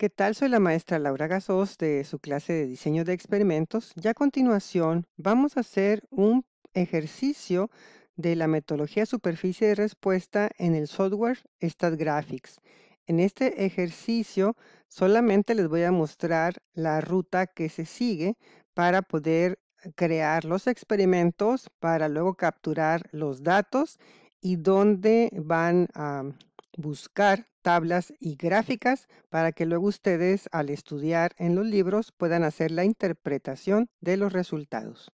¿Qué tal? Soy la maestra Laura Gasos de su clase de diseño de experimentos y a continuación vamos a hacer un ejercicio de la metodología superficie de respuesta en el software StatGraphics. En este ejercicio solamente les voy a mostrar la ruta que se sigue para poder crear los experimentos para luego capturar los datos y dónde van a buscar tablas y gráficas para que luego ustedes al estudiar en los libros puedan hacer la interpretación de los resultados.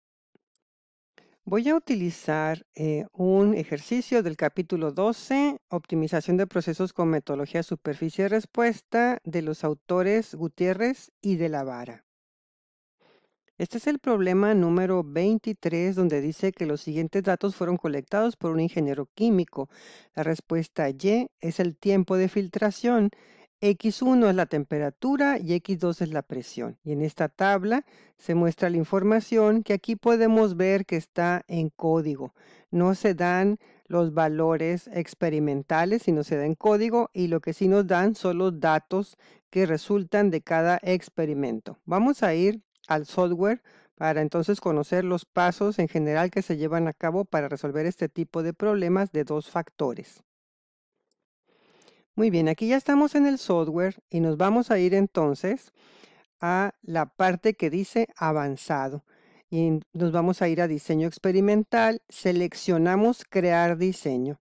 Voy a utilizar eh, un ejercicio del capítulo 12, Optimización de procesos con metodología superficie-respuesta de los autores Gutiérrez y de la Vara. Este es el problema número 23, donde dice que los siguientes datos fueron colectados por un ingeniero químico. La respuesta Y es el tiempo de filtración, X1 es la temperatura y X2 es la presión. Y en esta tabla se muestra la información que aquí podemos ver que está en código. No se dan los valores experimentales, sino se da en código y lo que sí nos dan son los datos que resultan de cada experimento. Vamos a ir al software para entonces conocer los pasos en general que se llevan a cabo para resolver este tipo de problemas de dos factores. Muy bien, aquí ya estamos en el software y nos vamos a ir entonces a la parte que dice avanzado. Y nos vamos a ir a diseño experimental, seleccionamos crear diseño.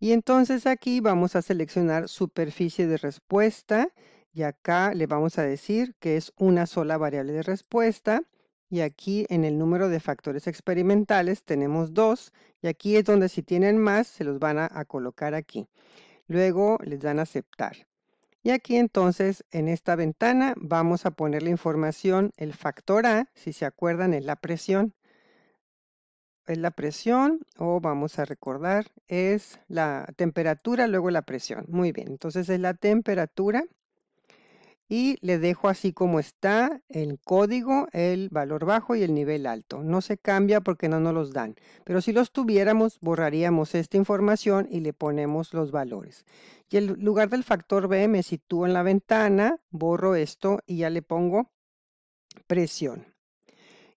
Y entonces aquí vamos a seleccionar superficie de respuesta, y acá le vamos a decir que es una sola variable de respuesta. Y aquí en el número de factores experimentales tenemos dos. Y aquí es donde si tienen más se los van a, colocar aquí. Luego les dan a aceptar. Y aquí entonces en esta ventana vamos a poner la información, el factor A, si se acuerdan, es la presión. Es la presión o vamos a recordar, es la temperatura, luego la presión. Muy bien, entonces es la temperatura y le dejo así como está el código, el valor bajo y el nivel alto. No se cambia porque no nos los dan, pero si los tuviéramos borraríamos esta información y le ponemos los valores. Y el lugar del factor B me sitúo en la ventana, borro esto y ya le pongo presión.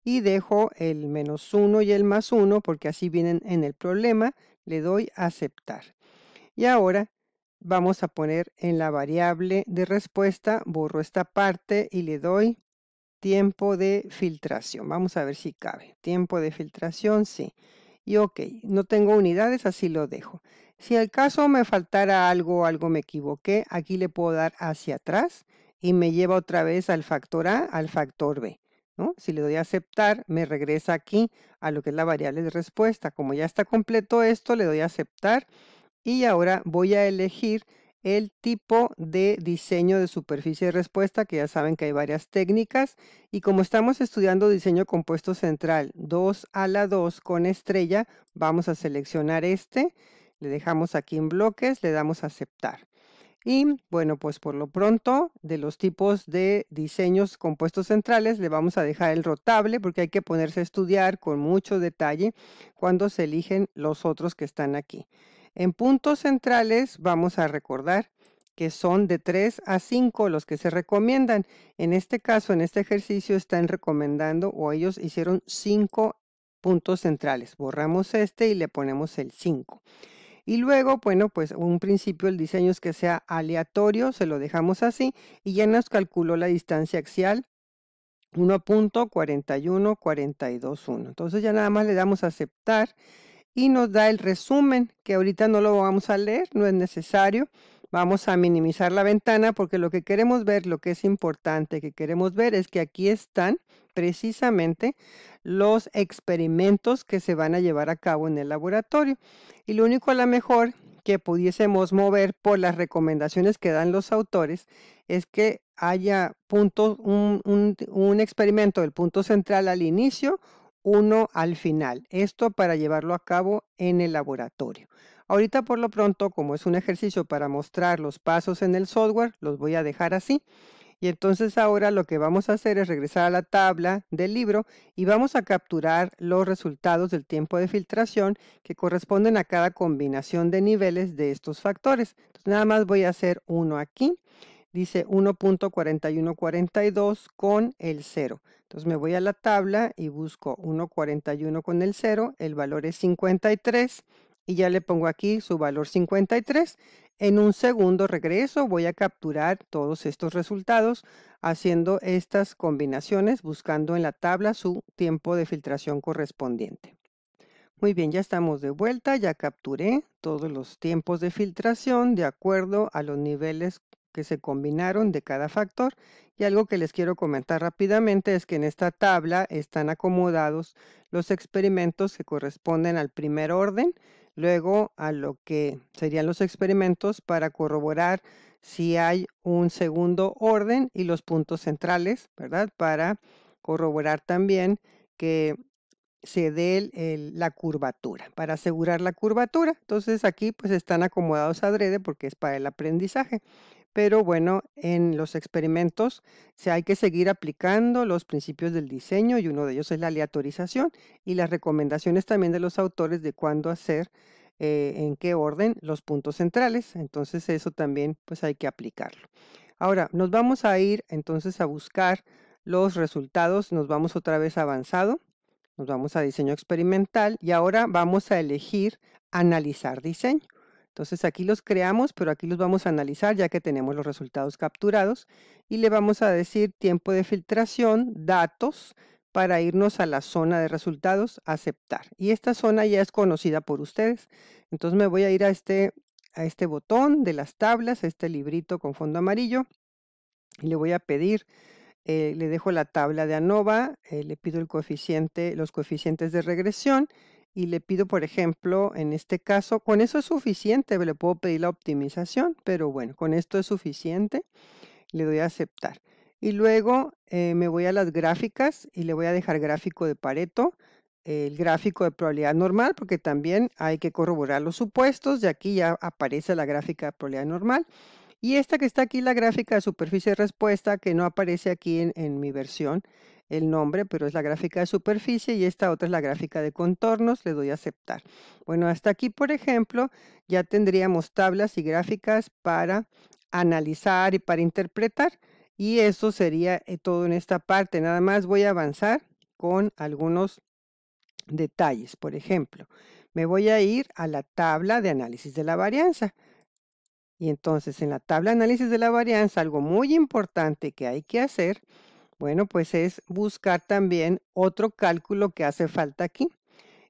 Y dejo el menos 1 y el más 1 porque así vienen en el problema. Le doy aceptar. Y ahora Vamos a poner en la variable de respuesta, borro esta parte y le doy tiempo de filtración. Vamos a ver si cabe. Tiempo de filtración, sí. Y ok, no tengo unidades, así lo dejo. Si al caso me faltara algo, o algo me equivoqué, aquí le puedo dar hacia atrás y me lleva otra vez al factor A, al factor B. ¿no? Si le doy a aceptar, me regresa aquí a lo que es la variable de respuesta. Como ya está completo esto, le doy a aceptar y ahora voy a elegir el tipo de diseño de superficie de respuesta, que ya saben que hay varias técnicas. Y como estamos estudiando diseño compuesto central 2 a la 2 con estrella, vamos a seleccionar este. Le dejamos aquí en bloques, le damos a aceptar. Y bueno, pues por lo pronto, de los tipos de diseños compuestos centrales, le vamos a dejar el rotable porque hay que ponerse a estudiar con mucho detalle cuando se eligen los otros que están aquí. En puntos centrales vamos a recordar que son de 3 a 5 los que se recomiendan. En este caso, en este ejercicio, están recomendando o ellos hicieron 5 puntos centrales. Borramos este y le ponemos el 5. Y luego, bueno, pues un principio el diseño es que sea aleatorio, se lo dejamos así y ya nos calculó la distancia axial 1.41421. Entonces ya nada más le damos a aceptar y nos da el resumen, que ahorita no lo vamos a leer, no es necesario. Vamos a minimizar la ventana porque lo que queremos ver, lo que es importante que queremos ver es que aquí están precisamente los experimentos que se van a llevar a cabo en el laboratorio. Y lo único a lo mejor que pudiésemos mover por las recomendaciones que dan los autores es que haya puntos un, un experimento del punto central al inicio uno al final. Esto para llevarlo a cabo en el laboratorio. Ahorita por lo pronto, como es un ejercicio para mostrar los pasos en el software, los voy a dejar así. Y entonces ahora lo que vamos a hacer es regresar a la tabla del libro y vamos a capturar los resultados del tiempo de filtración que corresponden a cada combinación de niveles de estos factores. nada más voy a hacer uno aquí. Dice 1.4142 con el 0. Entonces me voy a la tabla y busco 1.41 con el 0, el valor es 53 y ya le pongo aquí su valor 53. En un segundo regreso voy a capturar todos estos resultados haciendo estas combinaciones, buscando en la tabla su tiempo de filtración correspondiente. Muy bien, ya estamos de vuelta, ya capturé todos los tiempos de filtración de acuerdo a los niveles que se combinaron de cada factor. Y algo que les quiero comentar rápidamente es que en esta tabla están acomodados los experimentos que corresponden al primer orden, luego a lo que serían los experimentos para corroborar si hay un segundo orden y los puntos centrales, ¿verdad? Para corroborar también que se dé la curvatura, para asegurar la curvatura. Entonces aquí pues están acomodados adrede porque es para el aprendizaje pero bueno, en los experimentos se hay que seguir aplicando los principios del diseño y uno de ellos es la aleatorización y las recomendaciones también de los autores de cuándo hacer, eh, en qué orden los puntos centrales. Entonces eso también pues hay que aplicarlo. Ahora nos vamos a ir entonces a buscar los resultados, nos vamos otra vez avanzado, nos vamos a diseño experimental y ahora vamos a elegir analizar diseño. Entonces aquí los creamos, pero aquí los vamos a analizar ya que tenemos los resultados capturados y le vamos a decir tiempo de filtración, datos, para irnos a la zona de resultados, aceptar. Y esta zona ya es conocida por ustedes. Entonces me voy a ir a este, a este botón de las tablas, a este librito con fondo amarillo y le voy a pedir eh, le dejo la tabla de ANOVA, eh, le pido el coeficiente, los coeficientes de regresión y le pido, por ejemplo, en este caso, con eso es suficiente, le puedo pedir la optimización, pero bueno, con esto es suficiente, le doy a aceptar. Y luego eh, me voy a las gráficas y le voy a dejar gráfico de Pareto, el gráfico de probabilidad normal, porque también hay que corroborar los supuestos, De aquí ya aparece la gráfica de probabilidad normal. Y esta que está aquí, la gráfica de superficie de respuesta, que no aparece aquí en mi versión, el nombre, pero es la gráfica de superficie y esta otra es la gráfica de contornos, le doy a aceptar. Bueno, hasta aquí, por ejemplo, ya tendríamos tablas y gráficas para analizar y para interpretar y eso sería eh, todo en esta parte. Nada más voy a avanzar con algunos detalles. Por ejemplo, me voy a ir a la tabla de análisis de la varianza. Y entonces en la tabla de análisis de la varianza, algo muy importante que hay que hacer bueno, pues es buscar también otro cálculo que hace falta aquí.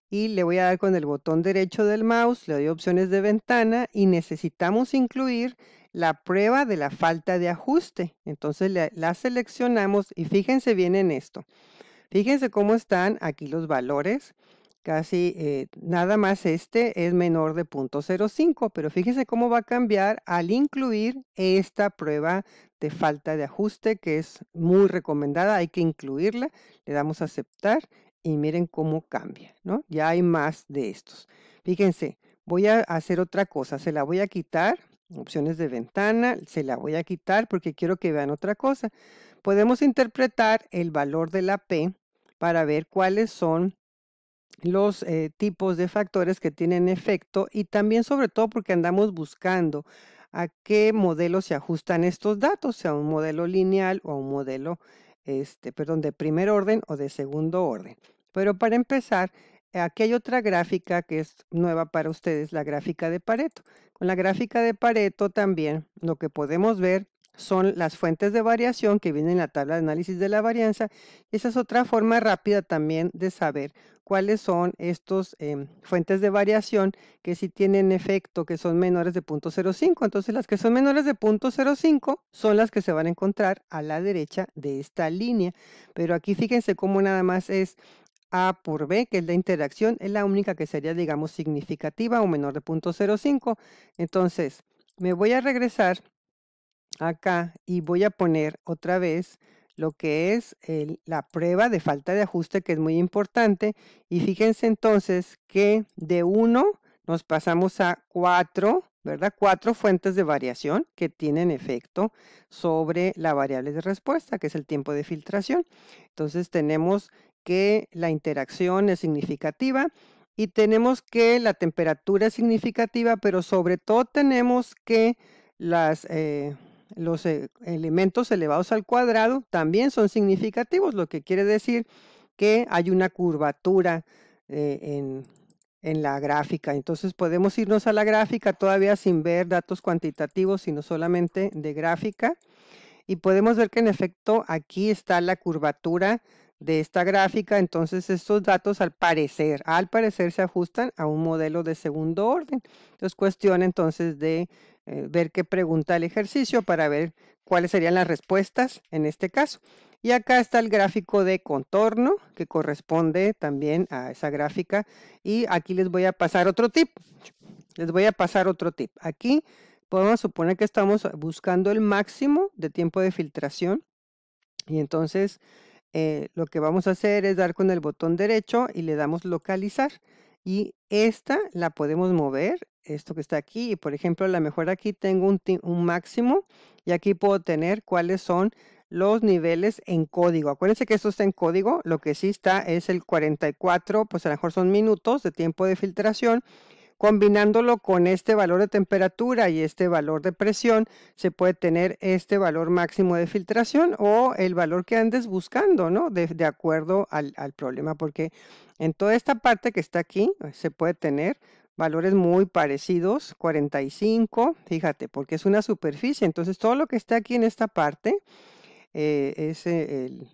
Y le voy a dar con el botón derecho del mouse, le doy opciones de ventana y necesitamos incluir la prueba de la falta de ajuste. Entonces la, seleccionamos y fíjense bien en esto. Fíjense cómo están aquí los valores. Casi eh, nada más este es menor de 0.05, pero fíjense cómo va a cambiar al incluir esta prueba de falta de ajuste, que es muy recomendada, hay que incluirla, le damos a aceptar y miren cómo cambia, ¿no? Ya hay más de estos. Fíjense, voy a hacer otra cosa, se la voy a quitar, opciones de ventana, se la voy a quitar porque quiero que vean otra cosa. Podemos interpretar el valor de la P para ver cuáles son los eh, tipos de factores que tienen efecto y también sobre todo porque andamos buscando a qué modelo se ajustan estos datos, sea un modelo lineal o un modelo, este, perdón, de primer orden o de segundo orden. Pero para empezar, aquí hay otra gráfica que es nueva para ustedes, la gráfica de Pareto. Con la gráfica de Pareto también lo que podemos ver son las fuentes de variación que vienen en la tabla de análisis de la varianza. Esa es otra forma rápida también de saber cuáles son estos em, fuentes de variación que sí tienen efecto, que son menores de 0.05. Entonces, las que son menores de 0.05 son las que se van a encontrar a la derecha de esta línea. Pero aquí fíjense cómo nada más es a por B, que es la interacción, es la única que sería, digamos, significativa o menor de 0.05. Entonces, me voy a regresar acá y voy a poner otra vez lo que es la prueba de falta de ajuste, que es muy importante. Y fíjense entonces que de uno nos pasamos a cuatro ¿verdad? Cuatro fuentes de variación que tienen efecto sobre la variable de respuesta, que es el tiempo de filtración. Entonces tenemos que la interacción es significativa y tenemos que la temperatura es significativa, pero sobre todo tenemos que las... Eh, los eh, elementos elevados al cuadrado también son significativos, lo que quiere decir que hay una curvatura eh, en, en la gráfica. Entonces podemos irnos a la gráfica todavía sin ver datos cuantitativos, sino solamente de gráfica. Y podemos ver que en efecto aquí está la curvatura de esta gráfica. Entonces estos datos al parecer, al parecer se ajustan a un modelo de segundo orden. Entonces cuestión entonces de eh, ver qué pregunta el ejercicio para ver cuáles serían las respuestas en este caso. Y acá está el gráfico de contorno que corresponde también a esa gráfica. Y aquí les voy a pasar otro tip. Les voy a pasar otro tip. Aquí podemos suponer que estamos buscando el máximo de tiempo de filtración. Y entonces eh, lo que vamos a hacer es dar con el botón derecho y le damos localizar. Y esta la podemos mover esto que está aquí. por ejemplo, a lo mejor aquí tengo un, máximo y aquí puedo tener cuáles son los niveles en código. Acuérdense que esto está en código. Lo que sí está es el 44, pues a lo mejor son minutos de tiempo de filtración. Combinándolo con este valor de temperatura y este valor de presión, se puede tener este valor máximo de filtración o el valor que andes buscando, ¿no? De, acuerdo al, al problema, porque en toda esta parte que está aquí eh, se puede tener valores muy parecidos, 45, fíjate, porque es una superficie, entonces todo lo que está aquí en esta parte eh, eh,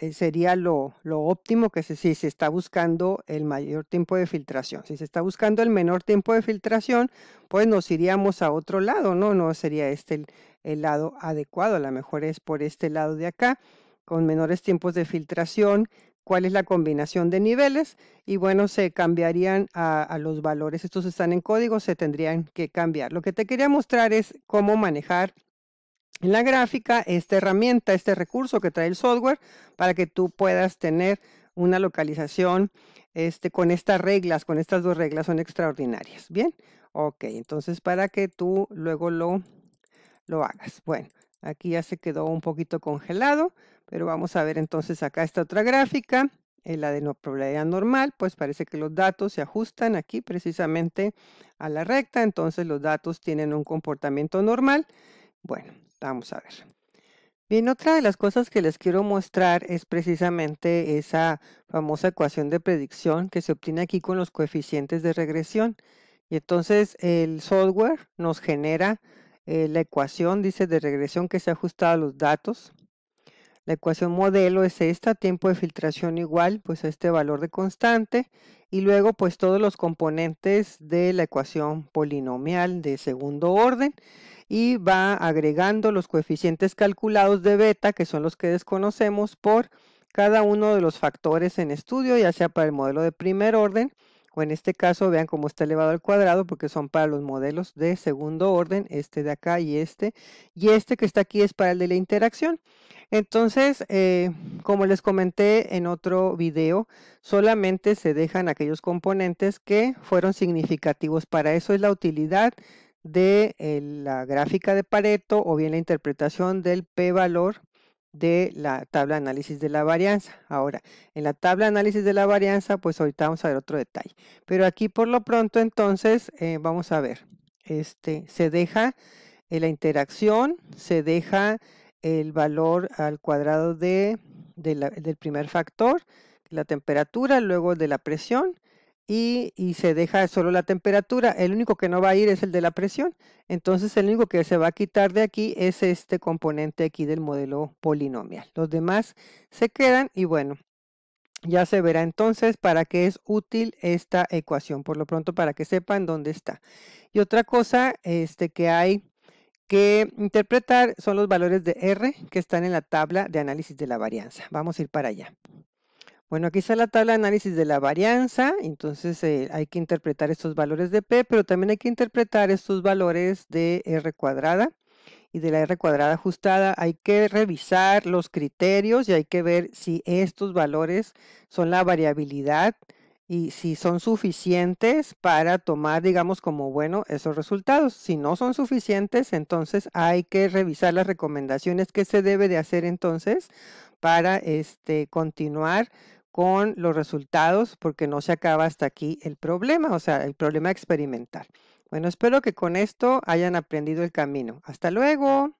eh, sería lo, óptimo que se, si se está buscando el mayor tiempo de filtración. Si se está buscando el menor tiempo de filtración, pues nos iríamos a otro lado, ¿no? No sería este el, el lado adecuado, a lo mejor es por este lado de acá, con menores tiempos de filtración, cuál es la combinación de niveles y bueno, se cambiarían a, los valores. Estos están en código, se tendrían que cambiar. Lo que te quería mostrar es cómo manejar en la gráfica esta herramienta, este recurso que trae el software para que tú puedas tener una localización este, con estas reglas, con estas dos reglas son extraordinarias. Bien, ok, entonces para que tú luego lo, lo hagas. Bueno, aquí ya se quedó un poquito congelado. Pero vamos a ver entonces acá esta otra gráfica, eh, la de no probabilidad normal, pues parece que los datos se ajustan aquí precisamente a la recta, entonces los datos tienen un comportamiento normal. Bueno, vamos a ver. Bien, otra de las cosas que les quiero mostrar es precisamente esa famosa ecuación de predicción que se obtiene aquí con los coeficientes de regresión. Y entonces el software nos genera eh, la ecuación, dice, de regresión que se ha ajustado a los datos la ecuación modelo es esta, tiempo de filtración igual pues a este valor de constante y luego pues todos los componentes de la ecuación polinomial de segundo orden y va agregando los coeficientes calculados de beta que son los que desconocemos por cada uno de los factores en estudio, ya sea para el modelo de primer orden o en este caso vean cómo está elevado al cuadrado porque son para los modelos de segundo orden, este de acá y este, y este que está aquí es para el de la interacción. Entonces, eh, como les comenté en otro video, solamente se dejan aquellos componentes que fueron significativos. Para eso es la utilidad de eh, la gráfica de Pareto o bien la interpretación del p-valor de la tabla de análisis de la varianza. Ahora, en la tabla de análisis de la varianza, pues ahorita vamos a ver otro detalle. Pero aquí por lo pronto, entonces, eh, vamos a ver. Este, se deja eh, la interacción, se deja el valor al cuadrado de, del primer factor, la temperatura, luego de la presión, y, se deja solo la temperatura. El único que no va a ir es el de la presión. Entonces el único que se va a quitar de aquí es este componente aquí del modelo polinomial. Los demás se quedan y bueno, ya se verá entonces para qué es útil esta ecuación. Por lo pronto para que sepan dónde está. Y otra cosa este, que hay que interpretar son los valores de R que están en la tabla de análisis de la varianza. Vamos a ir para allá. Bueno, aquí está la tabla de análisis de la varianza, entonces eh, hay que interpretar estos valores de P, pero también hay que interpretar estos valores de R cuadrada y de la R cuadrada ajustada. Hay que revisar los criterios y hay que ver si estos valores son la variabilidad y si son suficientes para tomar, digamos, como bueno esos resultados. Si no son suficientes, entonces hay que revisar las recomendaciones que se debe de hacer entonces para este, continuar con los resultados porque no se acaba hasta aquí el problema, o sea, el problema experimental. Bueno, espero que con esto hayan aprendido el camino. Hasta luego.